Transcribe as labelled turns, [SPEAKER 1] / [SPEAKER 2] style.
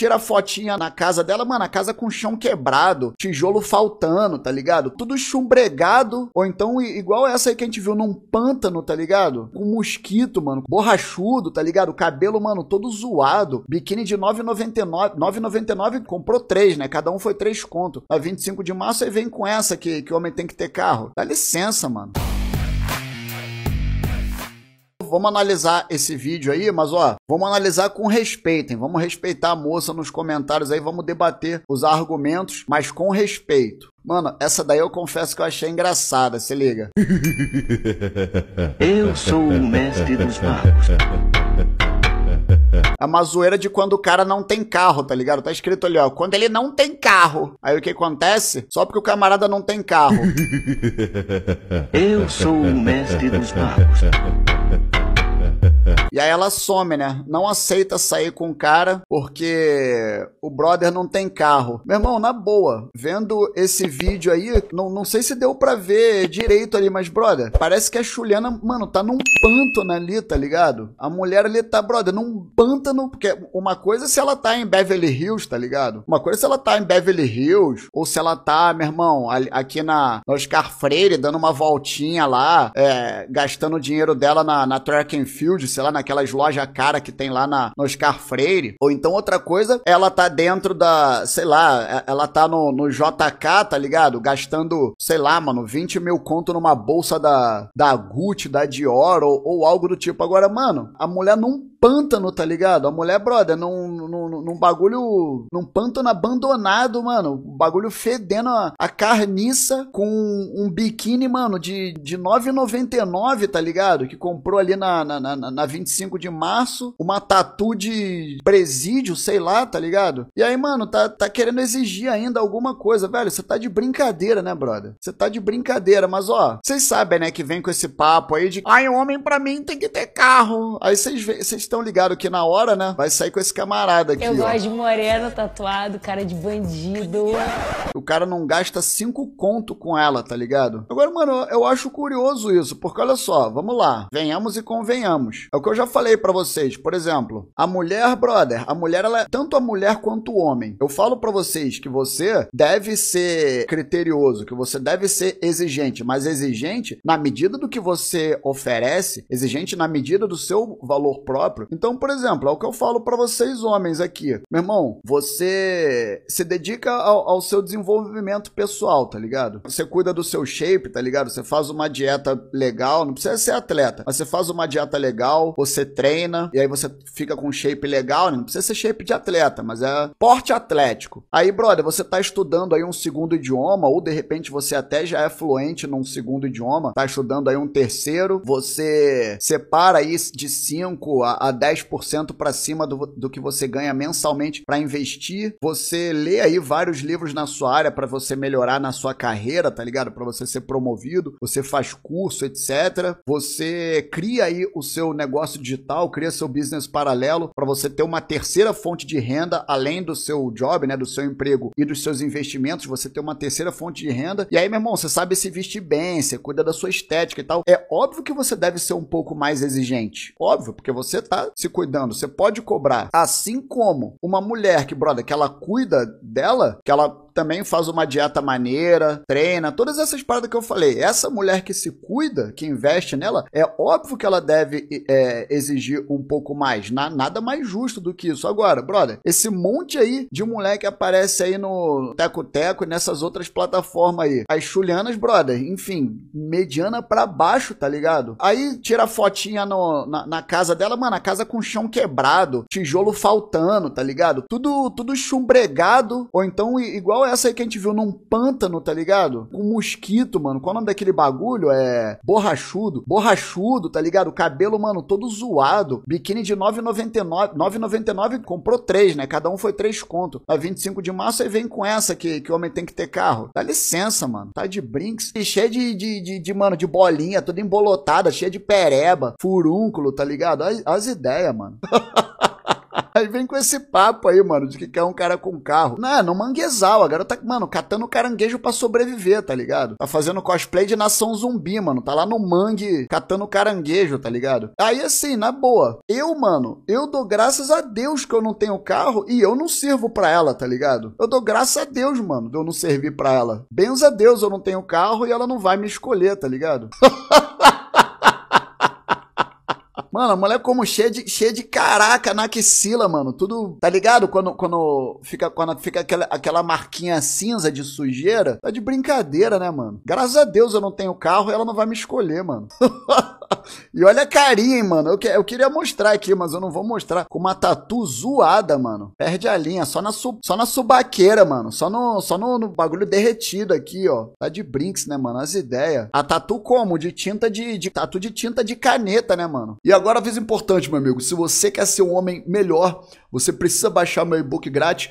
[SPEAKER 1] tira fotinha na casa dela, mano, a casa com chão quebrado, tijolo faltando, tá ligado? Tudo chumbregado, ou então igual essa aí que a gente viu num pântano, tá ligado? Com um mosquito, mano, borrachudo, tá ligado? Cabelo, mano, todo zoado, biquíni de 9,99, 9,99 comprou três, né? Cada um foi três conto. A 25 de março aí vem com essa que, que o homem tem que ter carro. Dá licença, mano vamos analisar esse vídeo aí, mas ó, vamos analisar com respeito, hein? Vamos respeitar a moça nos comentários aí, vamos debater os argumentos, mas com respeito. Mano, essa daí eu confesso que eu achei engraçada, se liga. Eu sou o mestre dos magos. É uma zoeira de quando o cara não tem carro, tá ligado? Tá escrito ali, ó. Quando ele não tem carro. Aí o que acontece? Só porque o camarada não tem carro. Eu sou o mestre dos magos. E aí ela some, né? Não aceita sair com o cara porque o brother não tem carro. Meu irmão, na boa, vendo esse vídeo aí, não, não sei se deu pra ver direito ali, mas, brother, parece que a Juliana, mano, tá num pântano ali, tá ligado? A mulher ali tá, brother, num pântano, porque uma coisa é se ela tá em Beverly Hills, tá ligado? Uma coisa é se ela tá em Beverly Hills, ou se ela tá, meu irmão, aqui na, na Oscar Freire, dando uma voltinha lá, é, gastando o dinheiro dela na, na track and field, sei lá, na naquelas lojas cara que tem lá na, no Oscar Freire. Ou então outra coisa, ela tá dentro da, sei lá, é, ela tá no, no JK, tá ligado? Gastando, sei lá, mano, 20 mil conto numa bolsa da, da Gucci, da Dior ou, ou algo do tipo. Agora, mano, a mulher não pântano, tá ligado? A mulher, brother, num, num, num bagulho, num pântano abandonado, mano. Um bagulho fedendo a, a carniça com um, um biquíni, mano, de, de 9,99, tá ligado? Que comprou ali na, na, na, na 25 25 de março, uma tatu de presídio, sei lá, tá ligado? E aí, mano, tá, tá querendo exigir ainda alguma coisa, velho. Você tá de brincadeira, né, brother? Você tá de brincadeira, mas ó, vocês sabem, né, que vem com esse papo aí de ai, homem pra mim tem que ter carro. Aí vocês estão ligados que na hora, né, vai sair com esse camarada aqui. Eu ó. gosto de moreno tatuado, cara de bandido. O cara não gasta cinco conto com ela, tá ligado? Agora, mano, eu acho curioso isso, porque olha só, vamos lá, venhamos e convenhamos. É o que eu já já falei para vocês, por exemplo, a mulher, brother, a mulher, ela é tanto a mulher quanto o homem. Eu falo para vocês que você deve ser criterioso, que você deve ser exigente, mas exigente na medida do que você oferece, exigente na medida do seu valor próprio. Então, por exemplo, é o que eu falo para vocês, homens aqui. Meu irmão, você se dedica ao, ao seu desenvolvimento pessoal, tá ligado? Você cuida do seu shape, tá ligado? Você faz uma dieta legal, não precisa ser atleta, mas você faz uma dieta legal, você você treina e aí você fica com um shape legal, né? não precisa ser shape de atleta, mas é porte atlético. Aí, brother, você tá estudando aí um segundo idioma ou de repente você até já é fluente num segundo idioma, tá estudando aí um terceiro, você separa aí de 5 a, 10% para cima do, do que você ganha mensalmente para investir. Você lê aí vários livros na sua área para você melhorar na sua carreira, tá ligado? Para você ser promovido, você faz curso, etc. Você cria aí o seu negócio digital, cria seu business paralelo para você ter uma terceira fonte de renda além do seu job, né, do seu emprego e dos seus investimentos, você ter uma terceira fonte de renda. E aí, meu irmão, você sabe se vestir bem, você cuida da sua estética e tal. É óbvio que você deve ser um pouco mais exigente. Óbvio, porque você está se cuidando, você pode cobrar. Assim como uma mulher que, brother, que ela cuida dela, que ela também faz uma dieta maneira, treina, todas essas paradas que eu falei. Essa mulher que se cuida, que investe nela, é óbvio que ela deve é, exigir um pouco mais. Na, nada mais justo do que isso. Agora, brother, esse monte aí de moleque aparece aí no Teco Teco e nessas outras plataformas aí. As chulianas, brother, enfim, mediana pra baixo, tá ligado? Aí tira fotinha no, na, na casa dela, mano, a casa com chão quebrado, tijolo faltando, tá ligado? Tudo, tudo chumbregado, ou então igual essa aí que a gente viu num pântano, tá ligado? Um mosquito, mano, qual é o nome daquele bagulho? É borrachudo, borrachudo, tá ligado? O cabelo, mano, todo zoado. Biquíni de 9,99. 9,99 comprou três, né? Cada um foi três conto. A tá 25 de março aí vem com essa que, que o homem tem que ter carro. Dá licença, mano. Tá de brinks. E cheio de, de, de, de mano, de bolinha, toda embolotada, cheia de pereba, furúnculo, tá ligado? As, as ideias, mano. Aí vem com esse papo aí, mano, de que quer um cara com carro. Não, é, no manguezal, a garota, mano, catando caranguejo para sobreviver, tá ligado? Tá fazendo cosplay de nação zumbi, mano. Tá lá no mangue catando caranguejo, tá ligado? Aí assim, na boa, eu, mano, eu dou graças a Deus que eu não tenho carro e eu não sirvo pra ela, tá ligado? Eu dou graças a Deus, mano, de eu não servir pra ela. Benza a Deus, eu não tenho carro e ela não vai me escolher, tá ligado? Mano, a mulher como cheia de, cheia de caraca na axila, mano. Tudo, tá ligado? Quando, quando fica, quando fica aquela, aquela marquinha cinza de sujeira, tá de brincadeira, né, mano? Graças a Deus eu não tenho carro e ela não vai me escolher, mano. e olha a carinha, hein, mano. Eu, que, eu queria mostrar aqui, mas eu não vou mostrar. Com uma tatu zoada, mano. Perde a linha. Só na, su, só na subaqueira, mano. Só, no, só no, no bagulho derretido aqui, ó. Tá de brinks, né, mano? As ideias. A tatu como? De tinta de, de. Tatu de tinta de caneta, né, mano? E agora, vez importante, meu amigo. Se você quer ser um homem melhor, você precisa baixar meu e-book grátis